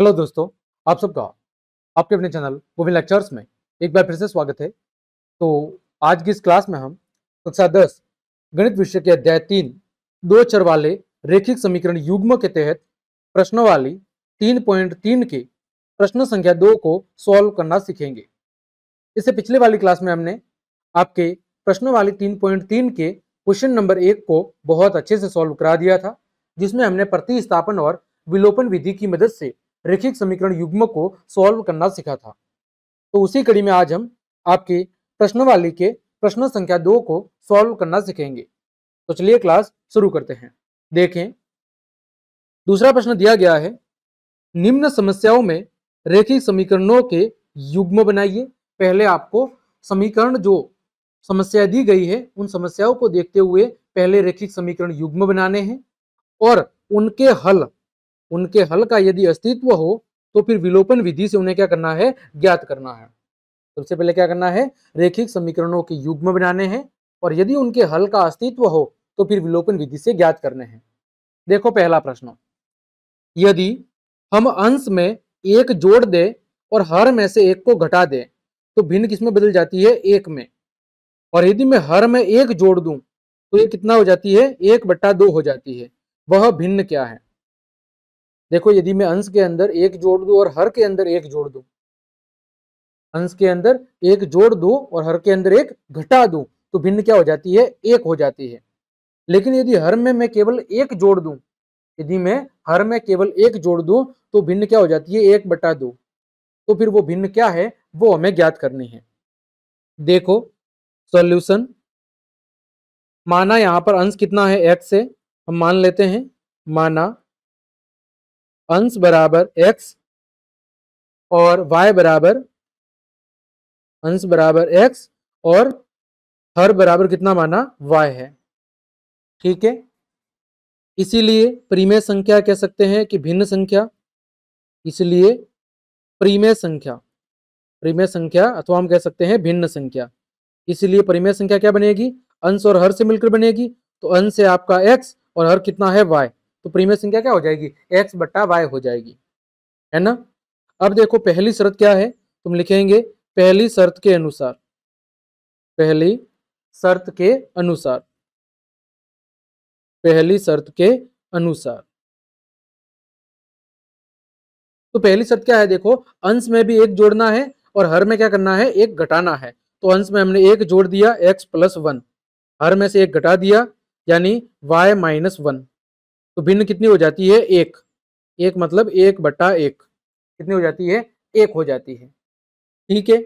hello दोस्तों आप सबका आपके अपने चैनल गोविंद लेक्चर्स में एक बार फिर से स्वागत है तो आज की इस क्लास में हम कक्षा दस गणित विषय के अध्याय तीन दो चर वाले रेखिक समीकरण युग्म के तहत वाली तीन पॉइंट तीन के प्रश्न संख्या दो को सॉल्व करना सीखेंगे इससे पिछले वाली क्लास में हमने आपके वाली तीन पॉइंट तीन के क्वेश्चन नंबर एक को बहुत अच्छे से सॉल्व करा दिया था जिसमें हमने प्रतिस्थापन और विलोपन विधि की मदद से रेखिक समीकरण युग्म को सॉल्व करना सीखा था तो उसी कड़ी में आज हम आपके प्रश्नवाली के प्रश्न संख्या दो को सॉल्व करना सीखेंगे तो चलिए क्लास शुरू करते हैं देखें दूसरा प्रश्न दिया गया है निम्न समस्याओं में रेखिक समीकरणों के युग्म बनाइए पहले आपको समीकरण जो समस्या दी गई है उन समस्याओं को देखते हुए पहले रेखिक समीकरण युग्म बनाने हैं और उनके हल उनके हल का यदि अस्तित्व हो तो फिर विलोपन विधि से उन्हें क्या करना है ज्ञात करना है सबसे पहले क्या करना है रेखिक समीकरणों के युग्म बनाने हैं और यदि उनके हल का अस्तित्व हो तो फिर विलोपन विधि से ज्ञात करने हैं देखो पहला प्रश्न यदि हम अंश में एक जोड़ दे और हर में से एक को घटा दे तो भिन्न किसमें बदल जाती है एक में और यदि मैं हर में एक जोड़ दूं तो ये कितना हो जाती है एक बट्टा दो हो जाती है वह भिन्न क्या है देखो यदि मैं अंश के अंदर एक जोड़ दू और हर के अंदर एक जोड़ दू अंश के अंदर एक जोड़ दू और हर के अंदर एक घटा दू तो भिन्न क्या हो जाती है एक हो जाती है लेकिन यदि हर में मैं केवल एक जोड़ दू यदि मैं हर में केवल एक जोड़ दू तो भिन्न क्या हो जाती है एक बटा दो तो फिर वो भिन्न क्या है वो हमें ज्ञात करनी है देखो सॉल्यूशन माना यहां पर अंश कितना है एक्स है हम मान लेते हैं माना अंश बराबर एक्स और वाई बराबर अंश बराबर एक्स और हर बराबर कितना माना वाई है ठीक है इसीलिए प्रीमेय संख्या कह सकते हैं कि भिन्न संख्या इसलिए प्रीमेय संख्या प्रीमेय संख्या अथवा हम कह सकते हैं भिन्न संख्या इसलिए प्रीमेय संख्या क्या बनेगी अंश और हर से मिलकर बनेगी तो अंश है आपका एक्स और हर कितना है वाई तो प्रीमियर संख्या क्या हो जाएगी एक्स बट्टा वाई हो जाएगी है ना अब देखो पहली शर्त क्या है तुम लिखेंगे पहली शर्त के अनुसार पहली शर्त के अनुसार पहली शर्त के अनुसार तो पहली शर्त क्या है देखो अंश में भी एक जोड़ना है और हर में क्या करना है एक घटाना है तो अंश में हमने एक जोड़ दिया x प्लस वन हर में से एक घटा दिया यानी y माइनस वन तो भिन्न कितनी हो जाती है एक एक मतलब एक बटा एक कितनी हो जाती है एक हो जाती है ठीक है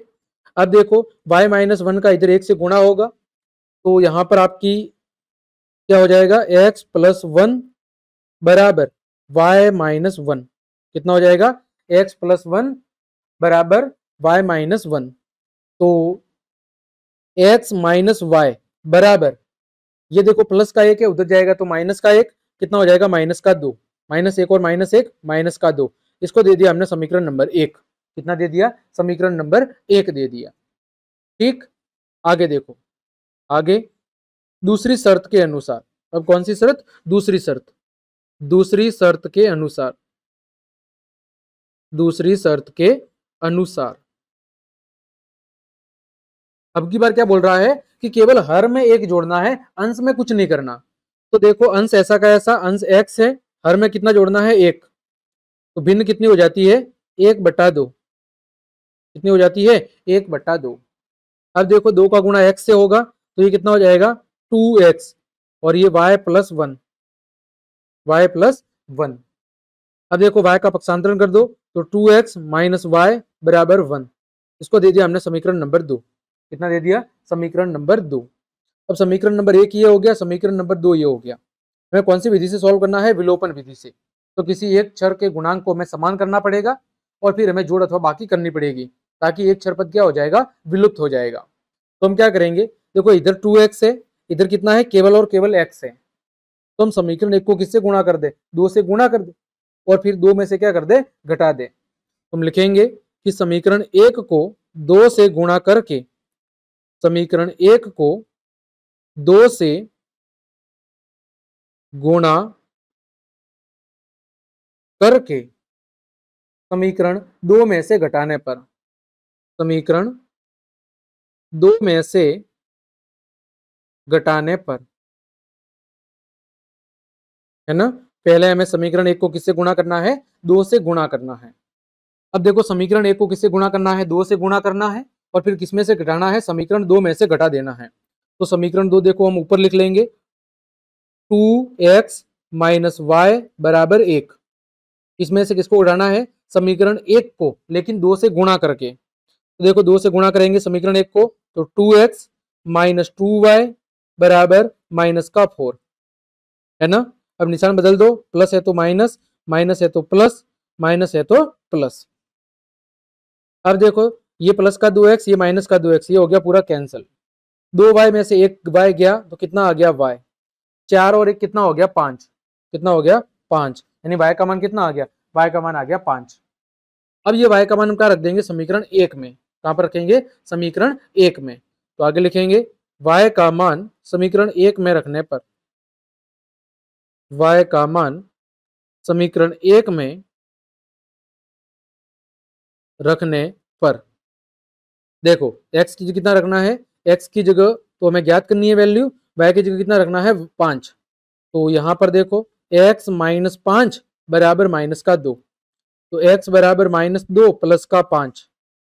अब देखो y माइनस वन का इधर एक से गुणा होगा तो यहां पर आपकी क्या हो जाएगा x प्लस वन बराबर y माइनस वन कितना हो जाएगा x प्लस वन बराबर y माइनस वन तो x माइनस वाई बराबर ये देखो प्लस का एक है उधर जाएगा तो माइनस का एक कितना हो जाएगा माइनस का दो माइनस एक और माइनस एक माइनस का दो इसको दे दिया हमने समीकरण नंबर एक कितना दे दिया समीकरण नंबर एक दे दिया ठीक आगे देखो आगे दूसरी शर्त के अनुसार अब कौन सी शर्त दूसरी शर्त दूसरी शर्त के अनुसार दूसरी शर्त के अनुसार अब की बार क्या बोल रहा है कि केवल हर में एक जोड़ना है अंश में कुछ नहीं करना तो देखो अंश ऐसा का ऐसा अंश एक्स है हर में कितना जोड़ना है एक तो भिन्न कितनी हो जाती है एक बटा दो कितनी हो जाती है एक बटा दो अब देखो दो का गुणा एक्स से होगा तो ये कितना हो जाएगा टू एक्स और ये Y plus one Y plus one अब देखो वाई का पक्षांतरण कर दो तो टू एक्स माइनस वाई बराबर वन इसको दे दिया हमने समीकरण नंबर दो कितना दे दिया समीकरण नंबर दो अब समीकरण नंबर एक ये हो गया समीकरण नंबर दो ये हो गया हमें कौन सी विधि से सॉल्व करना है विलोपन विधि से तो किसी एक क्षर के गुणांक को हमें समान करना पड़ेगा और फिर हमें जोड़ अथवा बाकी करनी पड़ेगी ताकि एक क्षरपद क्या हो जाएगा विलुप्त हो जाएगा तो हम क्या करेंगे देखो इधर टू एक्स है इधर कितना है केवल और केवल एक्स है तो हम समीकरण एक को किससे गुणा कर दे दो से गुणा कर दे और फिर दो में से क्या कर दे घटा दे तो हम लिखेंगे कि समीकरण एक को दो से गुणा करके समीकरण एक को दो से गुणा करके समीकरण दो में से घटाने पर समीकरण दो में से घटाने पर है ना पहले हमें समीकरण एक को किससे गुणा करना है दो से गुणा करना है अब देखो समीकरण एक को किससे गुणा करना है दो से गुणा करना है और फिर किसमें से घटाना है समीकरण दो में से घटा देना है तो समीकरण दो देखो हम ऊपर लिख लेंगे टू एक्स माइनस वाई बराबर एक इसमें से किसको उड़ाना है समीकरण एक को लेकिन दो से गुणा करके तो देखो दो से गुणा करेंगे समीकरण एक को तो two X minus two Y बराबर माइनस का फोर है ना अब निशान बदल दो प्लस है तो माइनस माइनस है तो प्लस माइनस है तो प्लस अब देखो ये प्लस का दो एक्स ये माइनस का दो एक्स ये हो गया पूरा कैंसिल दो वाई में से एक वाई गया तो कितना आ गया वाई चार और एक कितना हो गया पांच कितना हो गया पांच यानी वाई का मान कितना आ गया वाई का मान आ गया पांच अब ये वाई का मान हम कहा रख देंगे समीकरण एक में कहां पर रखेंगे समीकरण एक में तो आगे लिखेंगे वाई का मान समीकरण एक में रखने पर वाय का मान समीकरण एक में रखने पर देखो एक्स की कितना रखना है एक्स की जगह तो हमें ज्ञात करनी है वैल्यू वाई की जगह कितना रखना है पांच तो यहां पर देखो एक्स माइनस पांच बराबर माइनस का दो तो एक्स बराबर माइनस दो प्लस का पांच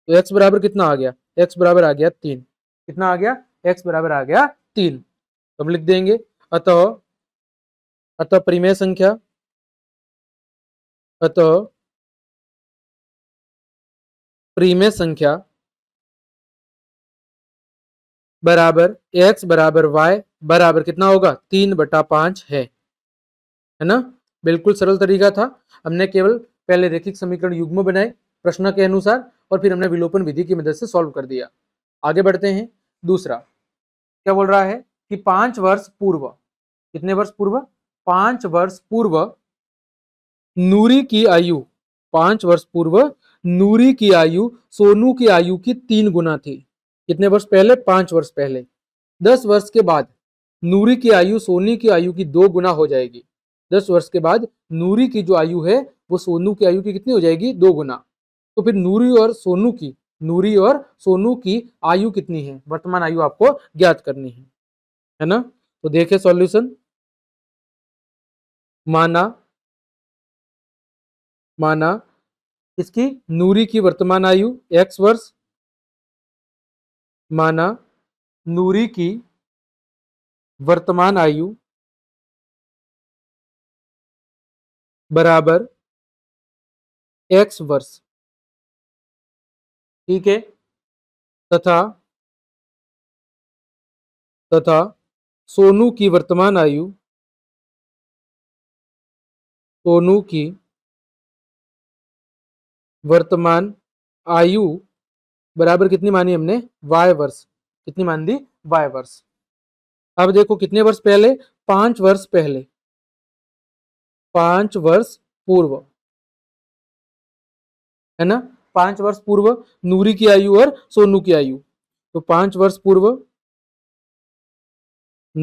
तो एक्स बराबर कितना आ गया एक्स बराबर आ गया तीन कितना आ गया एक्स बराबर आ गया तीन तो हम लिख देंगे अतः अतः परिमेय संख्या अतः प्रीमेय संख्या बराबर एक्स बराबर वाई बराबर कितना होगा तीन बटा पांच है है ना बिल्कुल सरल तरीका था हमने केवल पहले रेखिक समीकरण युग्म बनाए प्रश्न के अनुसार और फिर हमने विलोपन विधि की मदद से सॉल्व कर दिया आगे बढ़ते हैं दूसरा क्या बोल रहा है कि पांच वर्ष पूर्व कितने वर्ष पूर्व पांच वर्ष पूर्व नूरी की आयु पांच वर्ष पूर्व नूरी की आयु सोनू की आयु की तीन गुना थी कितने वर्ष पहले पांच वर्ष पहले दस वर्ष के बाद नूरी की आयु सोनी की आयु की दो गुना हो जाएगी दस वर्ष के बाद नूरी की जो आयु है वो सोनू की आयु की कितनी हो जाएगी दो गुना तो फिर नूरी और सोनू की नूरी और सोनू की आयु कितनी है वर्तमान आयु आपको ज्ञात करनी है है ना तो देखे सॉल्यूशन माना माना इसकी नूरी की वर्तमान आयु एक्स वर्ष माना नूरी की वर्तमान आयु बराबर एक्स वर्ष ठीक है तथा तथा सोनू की वर्तमान आयु सोनू की वर्तमान आयु बराबर कितनी मानी हमने वाई वर्ष कितनी मान दी वाई वर्ष अब देखो कितने वर्ष पहले पांच वर्ष पहले पांच वर्ष पूर्व है ना पांच वर्ष पूर्व नूरी की आयु और सोनू की आयु तो पांच वर्ष पूर्व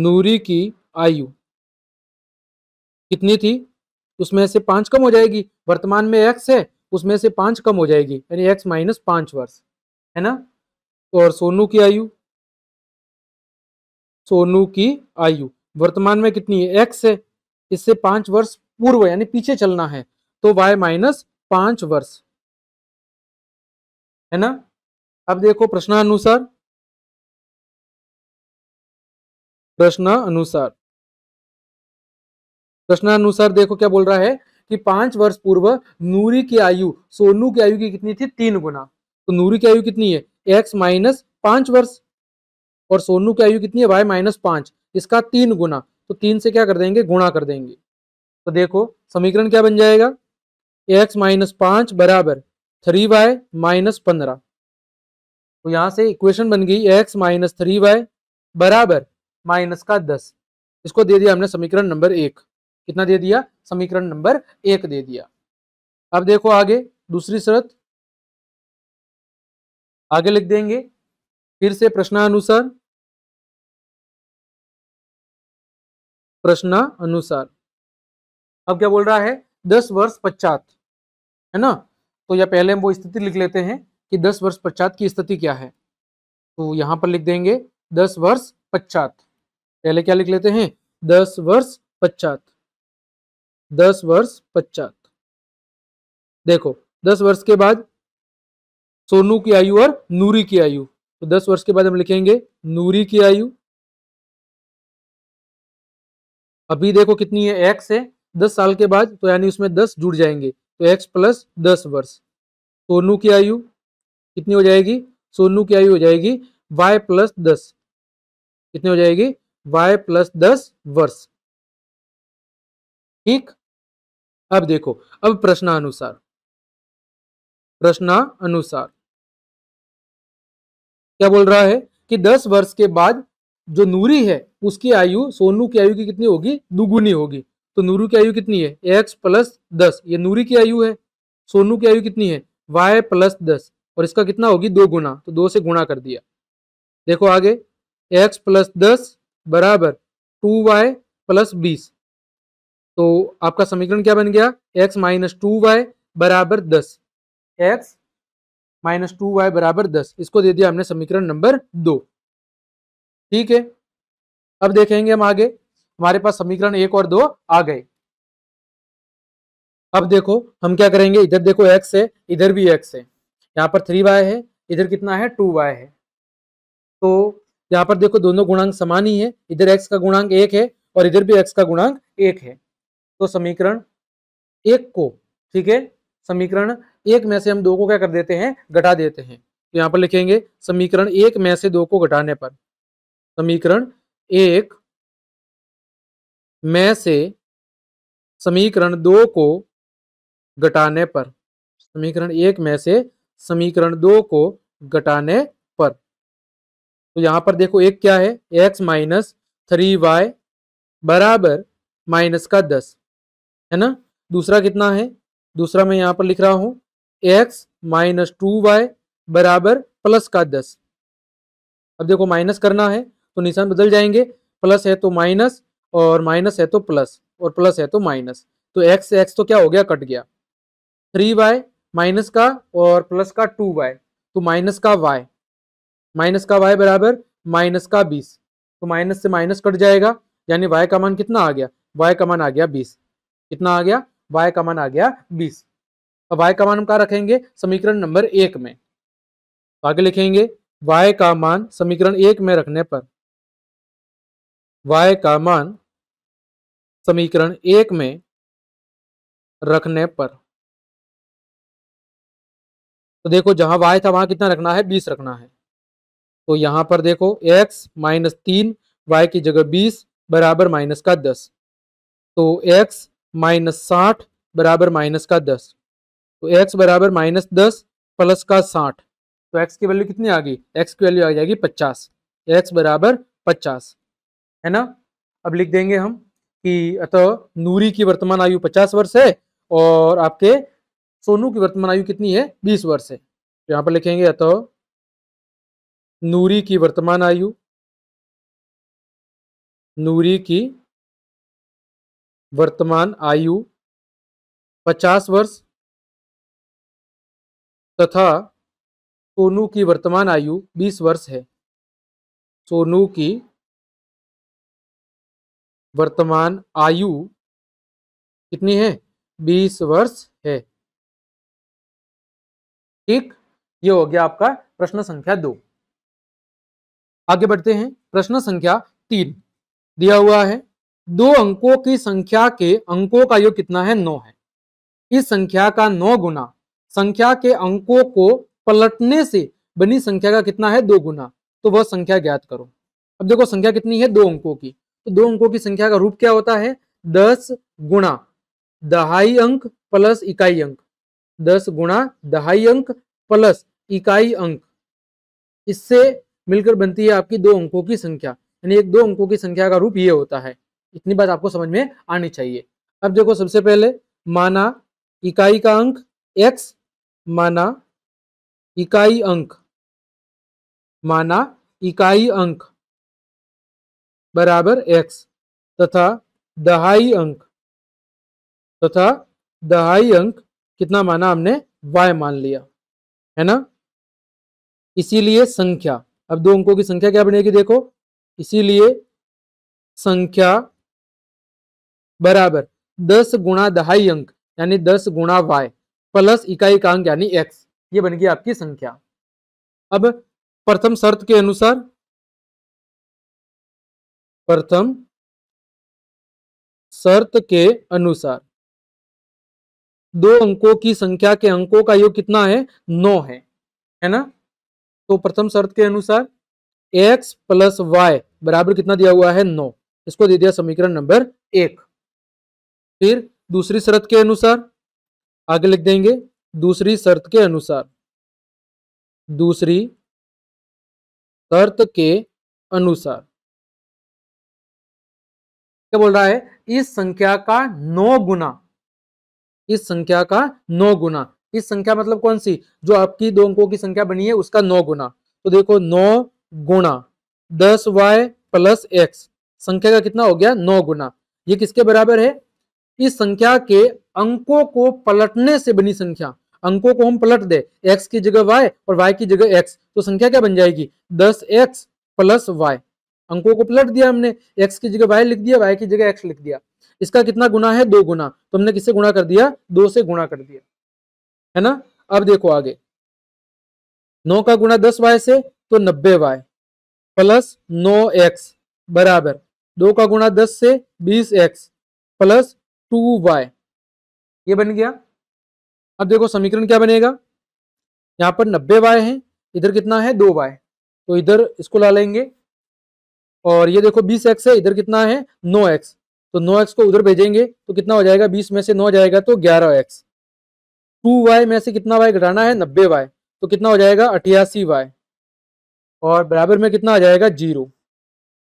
नूरी की आयु कितनी थी उसमें से पांच कम हो जाएगी वर्तमान में एक्स है उसमें से पांच कम हो जाएगी यानी एक्स माइनस पांच वर्ष है ना और सोनू की आयु सोनू की आयु वर्तमान में कितनी है एक्स है इससे पांच वर्ष पूर्व यानी पीछे चलना है तो वाई माइनस पांच वर्ष है ना अब देखो प्रश्नानुसार प्रश्न अनुसार प्रश्नानुसार देखो क्या बोल रहा है कि पांच वर्ष पूर्व नूरी की आयु सोनू की आयु की कितनी थी तीन गुना तो नूरी की आयु कितनी है एक्स माइनस पांच वर्ष और सोनू की आयु कितनी है वाई माइनस पांच इसका तीन गुना तो तीन से क्या कर देंगे गुणा कर देंगे तो देखो समीकरण क्या बन जाएगा एक्स माइनस पांच बराबर थ्री वाई माइनस पंद्रह तो यहां से इक्वेशन बन गई एक्स माइनस थ्री वाई बराबर माइनस का दस इसको दे दिया हमने समीकरण नंबर एक कितना दे दिया समीकरण नंबर एक दे दिया अब देखो आगे दूसरी शर्त आगे लिख देंगे फिर से प्रश्नानुसार प्रश्न अनुसार अब क्या बोल रहा है दस वर्ष पश्चात है ना तो या पहले हम वो स्थिति लिख लेते हैं कि दस वर्ष पश्चात की स्थिति क्या है तो यहां पर लिख देंगे दस वर्ष पश्चात पहले क्या लिख लेते हैं दस वर्ष पश्चात दस वर्ष पश्चात देखो दस वर्ष के बाद सोनू की आयु और नूरी की आयु तो दस वर्ष के बाद हम लिखेंगे नूरी की आयु अभी देखो कितनी है एक्स है दस साल के बाद तो यानी उसमें दस जुड़ जाएंगे तो एक्स प्लस दस वर्ष सोनू की आयु कितनी हो जाएगी सोनू की आयु हो जाएगी वाई प्लस दस कितनी हो जाएगी वाई प्लस दस वर्ष ठीक अब देखो अब प्रश्नानुसार प्रश्नानुसार क्या बोल रहा है कि दस वर्ष के बाद जो नूरी है उसकी आयु सोनू की आयु की कितनी होगी दुगुनी होगी तो नूरू की आयु कितनी है एक्स प्लस दस ये नूरी की आयु है सोनू की आयु कितनी है वाई प्लस दस और इसका कितना होगी दो गुना तो दो से गुणा कर दिया देखो आगे एक्स प्लस दस बराबर टू वाई प्लस बीस तो आपका समीकरण क्या बन गया एक्स माइनस टू वाई बराबर दस एक्स माइनस टू वाई बराबर दस इसको दे दिया हमने समीकरण नंबर दो ठीक है अब देखेंगे हम आगे हमारे पास समीकरण एक और दो आ गए अब देखो हम क्या करेंगे इधर देखो एक्स है इधर भी एक्स है यहाँ पर थ्री वाई है इधर कितना है टू वाई है तो यहाँ पर देखो दोनों गुणांक समान ही है इधर एक्स का गुणांक एक है और इधर भी एक्स का गुणांक एक है तो समीकरण एक को ठीक है समीकरण एक में से हम दो को क्या कर देते हैं घटा देते हैं तो यहां पर लिखेंगे समीकरण एक में से दो को घटाने पर समीकरण एक में से समीकरण दो को घटाने पर समीकरण एक में से समीकरण दो को घटाने पर तो यहां पर देखो एक क्या है एक्स माइनस थ्री वाई बराबर माइनस का दस है ना दूसरा कितना है दूसरा मैं यहां पर लिख रहा हूं एक्स माइनस टू वाई बराबर प्लस का दस अब देखो माइनस करना है तो निशान बदल जाएंगे प्लस है तो माइनस और माइनस है तो प्लस और प्लस है तो माइनस तो एक्स एक्स तो क्या हो गया कट गया थ्री वाई माइनस का और प्लस का टू वाई तो माइनस का वाई माइनस का वाई बराबर माइनस का बीस तो माइनस से माइनस कट जाएगा यानी वाई का मान कितना आ गया वाई का मान आ गया बीस कितना आ गया वाई का मान आ गया बीस अब y का मान हम कहा रखेंगे समीकरण नंबर एक में तो आगे लिखेंगे y का मान समीकरण एक में रखने पर y का मान समीकरण एक में रखने पर तो देखो जहां y था वहां कितना रखना है बीस रखना है तो यहां पर देखो x माइनस तीन वाई की जगह बीस बराबर माइनस का दस तो x माइनस साठ बराबर माइनस का दस तो एक्स बराबर माइनस दस प्लस का साठ तो एक्स की वैल्यू कितनी आ गई एक्स की वैल्यू आ जाएगी पचास एक्स बराबर पचास है ना अब लिख देंगे हम कि अतः नूरी की वर्तमान आयु पचास वर्ष है और आपके सोनू की वर्तमान आयु कितनी है बीस वर्ष है तो यहाँ पर लिखेंगे अतः नूरी की वर्तमान आयु नूरी की वर्तमान आयु पचास वर्ष तथा सोनू की वर्तमान आयु 20 वर्ष है सोनू की वर्तमान आयु कितनी है 20 वर्ष है ठीक ये हो गया आपका प्रश्न संख्या दो आगे बढ़ते हैं प्रश्न संख्या तीन दिया हुआ है दो अंकों की संख्या के अंकों का योग कितना है नौ है इस संख्या का नौ गुना संख्या के अंकों को पलटने से बनी संख्या का कितना है दो गुना तो वह संख्या ज्ञात करो अब देखो संख्या कितनी है दो अंकों की तो दो अंकों की संख्या का रूप क्या होता है दस गुणा दहाई अंक प्लस इकाई अंक दस गुणा दहाई अंक प्लस इकाई अंक इससे मिलकर बनती है आपकी दो अंकों की संख्या यानी एक दो अंकों की संख्या का रूप ये होता है इतनी बात आपको समझ में आनी चाहिए अब देखो सबसे पहले माना इकाई का अंक एक्स माना इकाई अंक माना इकाई अंक बराबर एक्स तथा दहाई अंक तथा दहाई अंक कितना माना हमने y मान लिया है ना इसीलिए संख्या अब दो अंकों की संख्या क्या बनेगी देखो इसीलिए संख्या बराबर दस गुणा दहाई अंक यानी दस गुणा वाई प्लस इकाई का अंक यानी एक्स ये बन गई आपकी संख्या अब प्रथम शर्त के अनुसार प्रथम शर्त के अनुसार दो अंकों की संख्या के अंकों का योग कितना है नौ है है ना तो प्रथम शर्त के अनुसार एक्स प्लस वाई बराबर कितना दिया हुआ है नौ इसको दे दिया समीकरण नंबर एक फिर दूसरी शर्त के अनुसार आगे लिख देंगे दूसरी शर्त के अनुसार दूसरी शर्त के अनुसार क्या बोल रहा है इस संख्या का नौ गुना इस संख्या का नौ गुना इस संख्या मतलब कौन सी जो आपकी दो अंकों की संख्या बनी है उसका नौ गुना तो देखो नौ गुना दस वाई प्लस एक्स संख्या का कितना हो गया नौ गुना ये किसके बराबर है इस संख्या के अंकों को पलटने से बनी संख्या अंकों को हम पलट दे x की जगह y और y की जगह x तो संख्या क्या बन जाएगी दस एक्स प्लस वाई अंकों को पलट दिया हमने x की जगह y लिख दिया y की जगह x लिख दिया इसका कितना गुना है दो गुना तो हमने किससे गुणा कर दिया दो से गुणा कर दिया है ना अब देखो आगे नौ का गुणा दस वाई से तो नब्बे वाई प्लस नौ एक्स बराबर दो का गुणा दस से बीस एक्स प्लस टू वाई ये बन गया अब देखो समीकरण क्या बनेगा यहाँ पर नब्बे वाय है इधर कितना है दो वाय तो इधर इसको ला लेंगे और ये देखो बीस एक्स है इधर कितना है नो एक्स तो नो एक्स को उधर भेजेंगे तो कितना हो जाएगा बीस में से नौ जाएगा तो ग्यारह एक्स टू वाई में से कितना वाई घटाना है नब्बे वाई तो कितना हो जाएगा अठासी वाई और बराबर में कितना आ जाएगा जीरो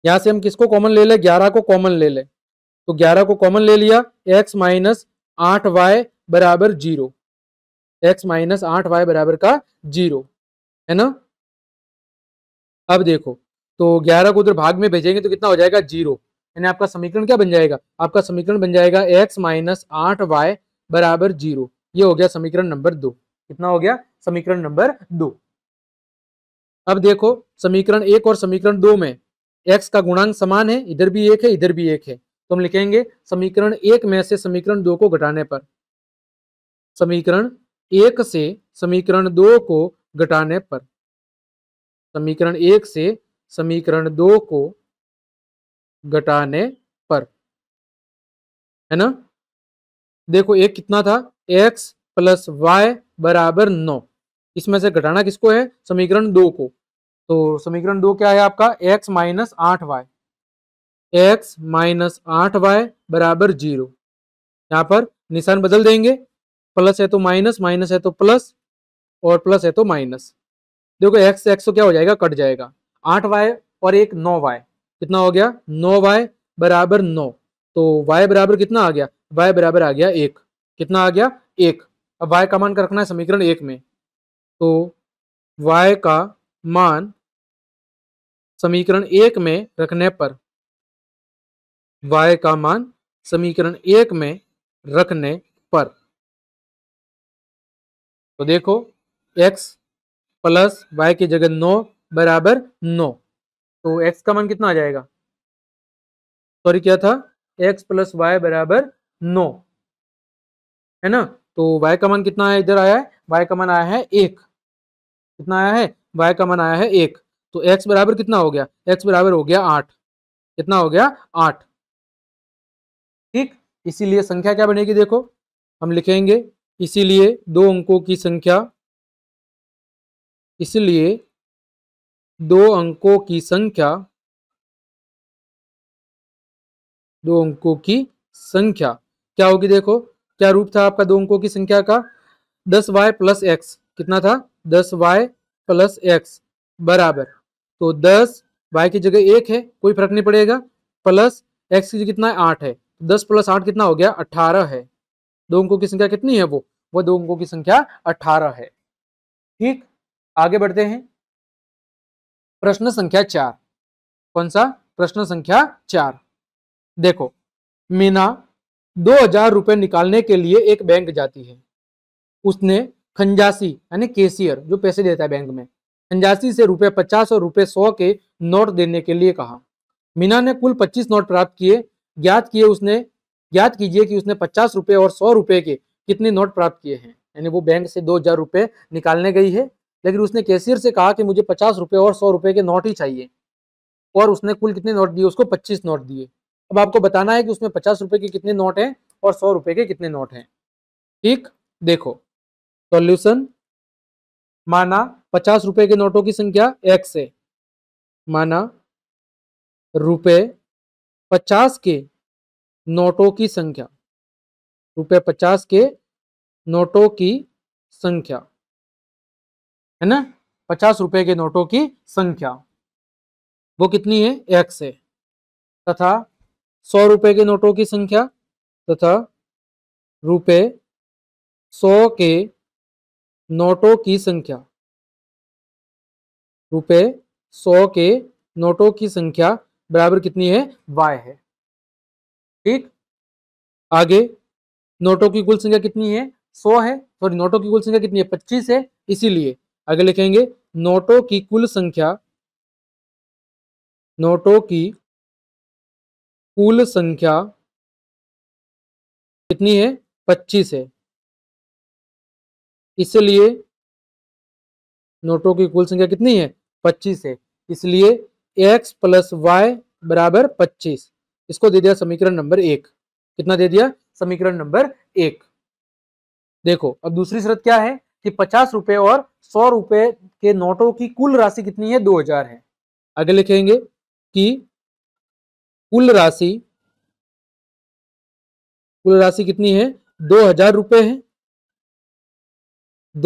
यहाँ से हम किसको कॉमन ले लें ग्यारह को कॉमन ले लें तो ग्यारह को कॉमन ले लिया एक्स माइनस आठ वाई बराबर जीरो एक्स माइनस आठ वाई बराबर का जीरो है ना अब देखो तो ग्यारह को उधर भाग में भेजेंगे तो कितना हो जाएगा जीरो यानी आपका समीकरण क्या बन जाएगा आपका समीकरण बन जाएगा एक्स माइनस आठ वाई बराबर जीरो ये हो गया समीकरण नंबर दो कितना हो गया समीकरण नंबर दो अब देखो समीकरण एक और समीकरण दो में एक्स का गुणांक समान है इधर भी एक है इधर भी एक है तो हम लिखेंगे समीकरण एक में से समीकरण दो को घटाने पर समीकरण एक से समीकरण दो को घटाने पर समीकरण एक से समीकरण दो को घटाने पर है ना देखो एक कितना था x प्लस वाई बराबर नौ इसमें से घटाना किसको है समीकरण दो को तो समीकरण दो क्या है आपका x माइनस आठ वाई एक्स माइनस आठ वाई बराबर जीरो यहाँ पर निशान बदल देंगे प्लस है तो माइनस माइनस है तो प्लस और प्लस है तो माइनस देखो एक्स एक्स तो क्या हो जाएगा कट जाएगा आठ वाई और एक नौ वाई कितना हो गया नौ वाई बराबर नौ तो वाई बराबर कितना आ गया वाई बराबर आ गया एक कितना आ गया एक अब वाई का मान का रखना है समीकरण एक में तो वाई का मान समीकरण एक में रखने पर y का मान समीकरण एक में रखने पर तो देखो x प्लस वाई की जगह नौ बराबर नौ तो x का मान कितना आ जाएगा सॉरी क्या था x प्लस वाई बराबर नौ है ना तो y का मान कितना इधर आया है y का मान आया है एक कितना आया है y का मान आया है एक तो x बराबर कितना हो गया x बराबर हो गया आठ कितना हो गया आठ इसीलिए संख्या क्या बनेगी देखो हम लिखेंगे इसीलिए दो अंकों की संख्या इसलिए दो अंकों की संख्या दो अंकों की संख्या क्या होगी देखो क्या रूप था आपका दो अंकों की संख्या का दस वाई प्लस एक्स कितना था दस वाई प्लस एक्स बराबर तो दस वाई की जगह एक है कोई फर्क नहीं पड़ेगा प्लस एक्स की जगह कितना है आठ है दस प्लस आठ कितना हो गया अठारह है दो अंकों की संख्या कितनी है वो वह दो अंकों की संख्या अठारह है ठीक आगे बढ़ते हैं प्रश्न संख्या चार कौन सा प्रश्न संख्या चार देखो मीना दो हजार रुपये निकालने के लिए एक बैंक जाती है उसने खंजासी यानी केसियर जो पैसे देता है बैंक में खंजासी से रुपये पचास और रुपये सौ के नोट देने के लिए कहा मीना ने कुल पच्चीस नोट प्राप्त किए ज्ञात किए उसने ज्ञात कीजिए कि उसने पचास रुपये और सौ रुपये के कितने नोट प्राप्त किए हैं यानी वो बैंक से दो हजार रुपये निकालने गई है लेकिन उसने कैशियर से कहा कि मुझे पचास रुपये और सौ रुपये के नोट ही चाहिए और उसने कुल कितने नोट दिए उसको पच्चीस नोट दिए अब आपको बताना है कि उसमें पचास रुपये के कितने नोट हैं और सौ रुपये के कितने नोट हैं ठीक देखो सॉल्यूशन माना पचास रुपये के नोटों की संख्या एक्स है माना रुपये पचास के नोटों की संख्या रुपये पचास के नोटों की संख्या है ना पचास रुपए के नोटों की संख्या वो कितनी है एक्स है तथा सौ रुपए के नोटों की संख्या तथा रुपए सौ के नोटों की संख्या रुपए सौ के नोटों की संख्या बराबर कितनी है y है ठीक आगे नोटों की कुल संख्या कितनी है सौ है सॉरी नोटों की कुल संख्या कितनी है पच्चीस है इसीलिए आगे लिखेंगे नोटों की कुल संख्या नोटों की कुल संख्या कितनी है पच्चीस है इसलिए नोटों की कुल संख्या कितनी है पच्चीस है इसलिए एक्स प्लस वाई बराबर पच्चीस इसको दे दिया समीकरण नंबर एक कितना दे दिया समीकरण नंबर एक देखो अब दूसरी शर्त क्या है कि पचास रुपए और सौ रुपए के नोटों की कुल राशि कितनी है दो हजार है आगे लिखेंगे कि कुल राशि कुल राशि कितनी है दो हजार रुपये है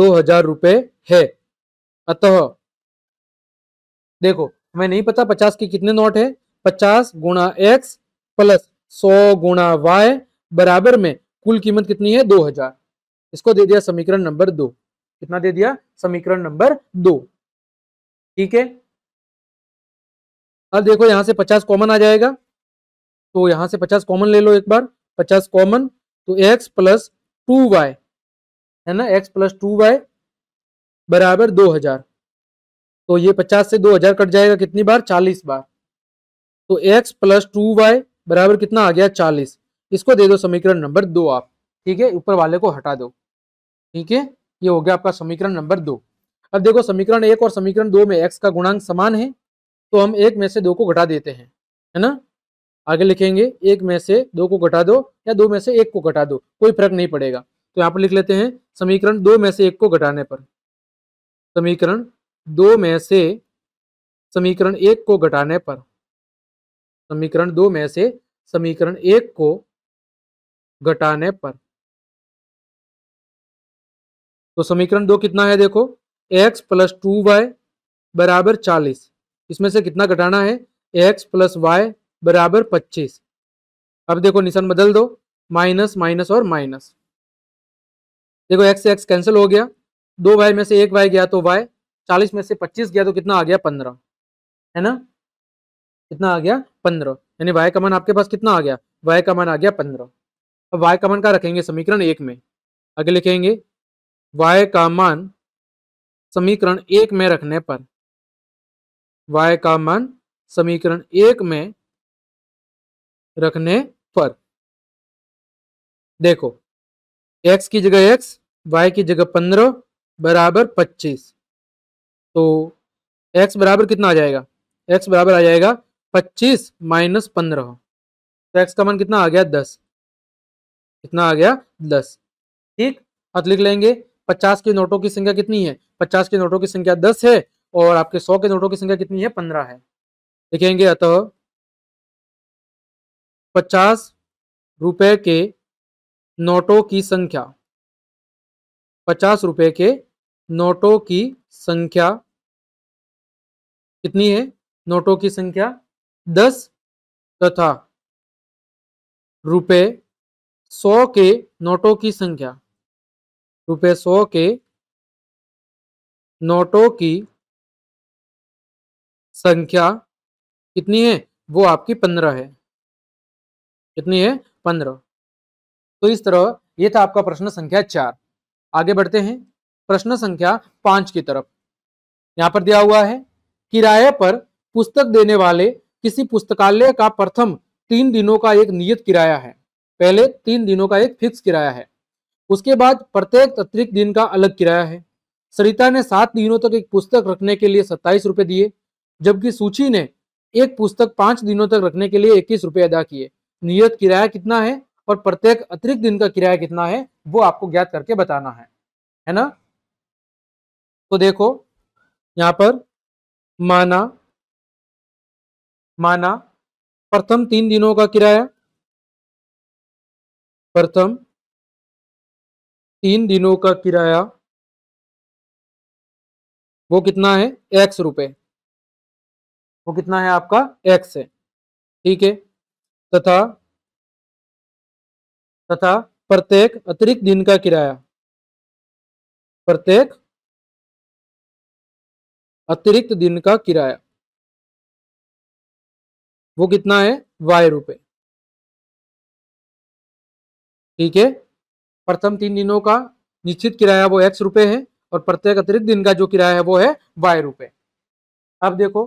दो हजार रुपये है अतः देखो हमें नहीं पता पचास के कितने नोट है पचास गुणा एक्स प्लस सौ गुणा वाई बराबर में कुल कीमत कितनी है दो हजार इसको दे दिया समीकरण नंबर दो कितना दे दिया समीकरण नंबर दो ठीक है अब देखो यहां से पचास कॉमन आ जाएगा तो यहां से पचास कॉमन ले लो एक बार पचास कॉमन तो एक्स प्लस टू वाई है ना एक्स प्लस टू वाई बराबर दो हजार तो ये पचास से दो हजार कट जाएगा कितनी बार चालीस बार तो एक्स प्लस टू वाई बराबर कितना आ गया चालीस इसको दे दो समीकरण नंबर दो आप ठीक है ऊपर वाले को हटा दो ठीक है ये हो गया आपका समीकरण नंबर दो अब देखो समीकरण एक और समीकरण दो में एक्स का गुणांक समान है तो हम एक में से दो को घटा देते हैं है ना आगे लिखेंगे एक में से दो को घटा दो या दो में से एक को घटा दो कोई फर्क नहीं पड़ेगा तो यहाँ पर लिख लेते हैं समीकरण दो में से एक को घटाने पर समीकरण दो में से समीकरण एक को घटाने पर समीकरण दो में से समीकरण एक को घटाने पर तो समीकरण दो कितना है देखो x प्लस टू वाई बराबर चालीस इसमें से कितना घटाना है x प्लस वाई बराबर पच्चीस अब देखो निशान बदल दो माइनस माइनस और माइनस देखो x से x कैंसिल हो गया दो वाई में से एक वाई गया तो वाई चालीस में से पच्चीस गया तो कितना आ गया पंद्रह है ना कितना आ गया पंद्रह यानी वाई कमन आपके पास कितना आ गया वाई का मन आ गया पंद्रह अब वाई का का रखेंगे समीकरण एक में आगे लिखेंगे वाई का मान समीकरण एक में रखने पर वाई का मान समीकरण एक में रखने पर देखो एक्स की जगह एक्स वाई की जगह पंद्रह बराबर पच्चीस तो एक्स बराबर कितना आ जाएगा एक्स बराबर आ जाएगा पच्चीस माइनस पंद्रह तो एक्स का मन कितना आ गया दस कितना आ गया दस ठीक अब लिख लेंगे पचास के नोटों की संख्या कितनी है पचास के नोटों की संख्या दस है और आपके सौ के नोटों की संख्या कितनी है पंद्रह है लिखेंगे अतः तो पचास रुपए के नोटों की संख्या पचास रुपए के नोटों की संख्या कितनी है नोटों की संख्या दस तथा रुपए सौ के नोटों की संख्या रुपए सौ के नोटों की संख्या कितनी है वो आपकी पंद्रह है कितनी है पंद्रह तो इस तरह ये था आपका प्रश्न संख्या चार आगे बढ़ते हैं प्रश्न संख्या पांच की तरफ यहां पर दिया हुआ है किराए पर पुस्तक देने वाले किसी पुस्तकालय का प्रथम तीन दिनों का एक नियत किराया है पहले तीन दिनों का एक फिक्स किराया है उसके बाद प्रत्येक अतिरिक्त दिन का अलग किराया है सरिता ने सात दिनों तक एक पुस्तक रखने के लिए सत्ताईस रुपये दिए जबकि सूची ने एक पुस्तक पांच दिनों तक रखने के लिए इक्कीस रुपये अदा किए नियत किराया कितना है और प्रत्येक अतिरिक्त दिन का किराया कितना है वो आपको ज्ञात करके बताना है है ना तो देखो यहाँ पर माना माना प्रथम तीन दिनों का किराया प्रथम तीन दिनों का किराया वो कितना है एक्स रुपए वो कितना है आपका एक्स है ठीक है तथा तथा प्रत्येक अतिरिक्त दिन का किराया प्रत्येक अतिरिक्त दिन का किराया वो कितना है वाई रुपए ठीक है प्रथम तीन दिनों का निश्चित किराया वो एक्स रुपए है और प्रत्येक अतिरिक्त दिन का जो किराया है वो है वाई रुपए अब देखो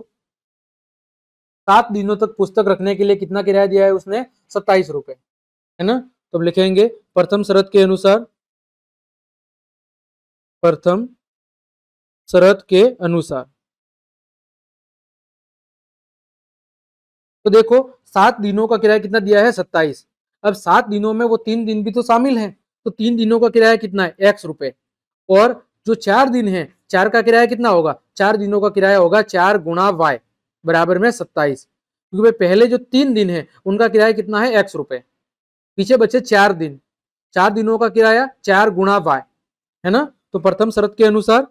सात दिनों तक पुस्तक रखने के लिए कितना किराया दिया है उसने सत्ताईस रुपए है ना तो लिखेंगे प्रथम शरत के अनुसार प्रथम शरत के अनुसार तो देखो सात दिनों का किराया कितना दिया है सत्ताईस अब सात दिनों में वो तीन दिन भी तो शामिल है तो तीन दिनों का किराया कितना है एक्स रुपए और जो चार दिन है चार का किराया कितना होगा चार दिनों का किराया होगा चार गुणा वाई बराबर में सत्ताईस क्योंकि पहले जो तीन दिन है उनका किराया कितना है एक्स रुपए पीछे बचे चार दिन चार दिनों का किराया चार गुणा वाई है ना तो प्रथम शरत के अनुसार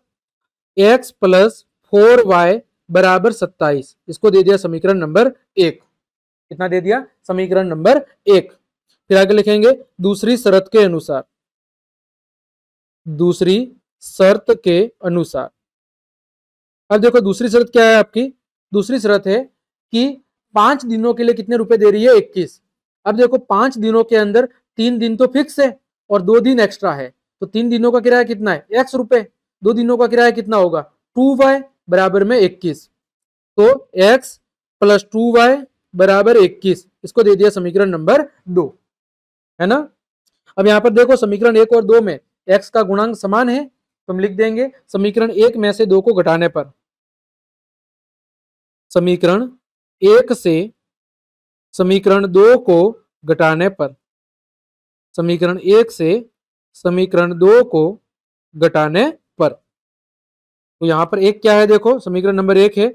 एक्स प्लस फोर वाई बराबर सत्ताईस इसको दे दिया समीकरण नंबर एक कितना दे दिया समीकरण नंबर एक फिर आगे लिखेंगे दूसरी शर्त के अनुसार दूसरी शर्त के अनुसार अब देखो दूसरी शर्त क्या है आपकी दूसरी शर्त है कि पांच दिनों के लिए कितने रुपए दे रही है इक्कीस अब देखो पांच दिनों के अंदर तीन दिन तो फिक्स है और दो दिन एक्स्ट्रा है तो तीन दिनों का किराया कितना है एक्स रुपए दो दिनों का किराया कितना होगा टू वाई बराबर में इक्कीस तो एक्स प्लस टू वाई बराबर इक्कीस इसको दे दिया समीकरण नंबर दो है ना अब यहां पर देखो समीकरण एक और दो में एक्स का गुणांक समान है तो हम लिख देंगे समीकरण एक में से दो को घटाने पर समीकरण एक से समीकरण दो को घटाने पर समीकरण एक से समीकरण दो को घटाने पर तो यहां पर एक क्या है देखो समीकरण नंबर एक है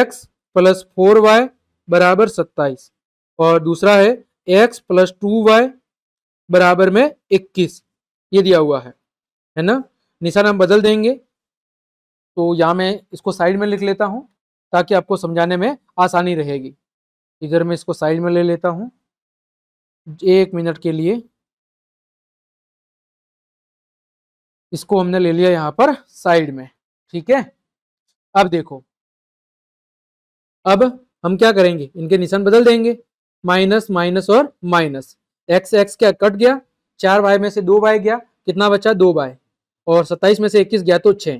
एक्स प्लस फोर वाई बराबर सत्ताईस और दूसरा है एक्स प्लस टू वाई बराबर में इक्कीस ये दिया हुआ है है ना निशान हम बदल देंगे तो यहां मैं इसको साइड में लिख लेता हूँ ताकि आपको समझाने में आसानी रहेगी इधर मैं इसको साइड में ले लेता हूँ एक मिनट के लिए इसको हमने ले लिया यहाँ पर साइड में ठीक है अब देखो अब हम क्या करेंगे इनके निशान बदल देंगे माइनस माइनस और माइनस एक्स एक्स क्या कट गया चार वाई में से दो वाई गया कितना बचा दो वाई और सत्ताईस में से इक्कीस गया तो छः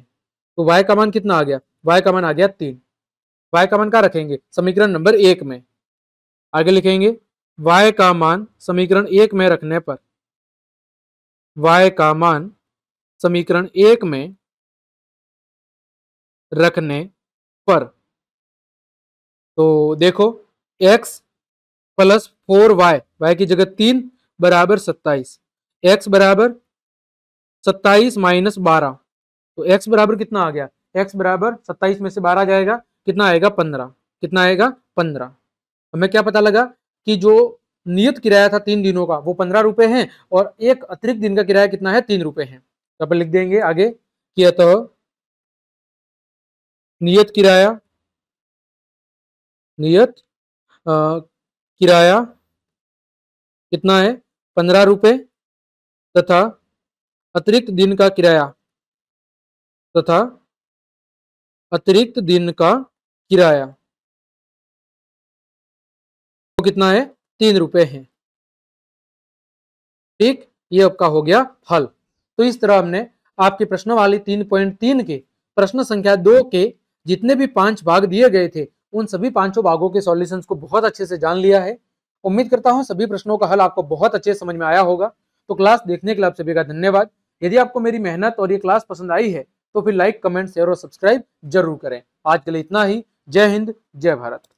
तो वाई का मान कितना आ गया वाई का मान आ गया तीन वाई का मान क्या रखेंगे समीकरण नंबर एक में आगे लिखेंगे वाई का मान समीकरण एक में रखने पर वाई का मान समीकरण एक में रखने पर तो देखो x plus four Y Y की जगह तीन बराबर सत्ताईस एक्स बराबर सत्ताईस माइनस बारह तो x बराबर कितना आ गया एक्स बराबर सत्ताईस में से बारह जाएगा कितना आएगा पंद्रह कितना आएगा पंद्रह हमें क्या पता लगा कि जो नियत किराया था तीन दिनों का वो पंद्रह रुपए है और एक अतिरिक्त दिन का किराया कितना है तीन रुपए है तो लिख देंगे आगे कि अतः तो नियत किराया नियत आ, किराया कितना है पंद्रह रुपये तथा अतिरिक्त दिन का किराया तथा अतिरिक्त दिन का किराया तो कितना है तीन रुपये है ठीक ये आपका हो गया हल तो इस तरह हमने आपके प्रश्नों वाली तीन पॉइंट तीन के प्रश्न संख्या दो के जितने भी पांच भाग दिए गए थे उन सभी पांचों भागों के सोल्यूशन को बहुत अच्छे से जान लिया है उम्मीद करता हूँ सभी प्रश्नों का हल आपको बहुत अच्छे समझ में आया होगा तो क्लास देखने के लिए आप सभी का धन्यवाद यदि आपको मेरी मेहनत और ये क्लास पसंद आई है तो फिर लाइक कमेंट शेयर और सब्सक्राइब जरूर करें आज के लिए इतना ही जय हिंद जय भारत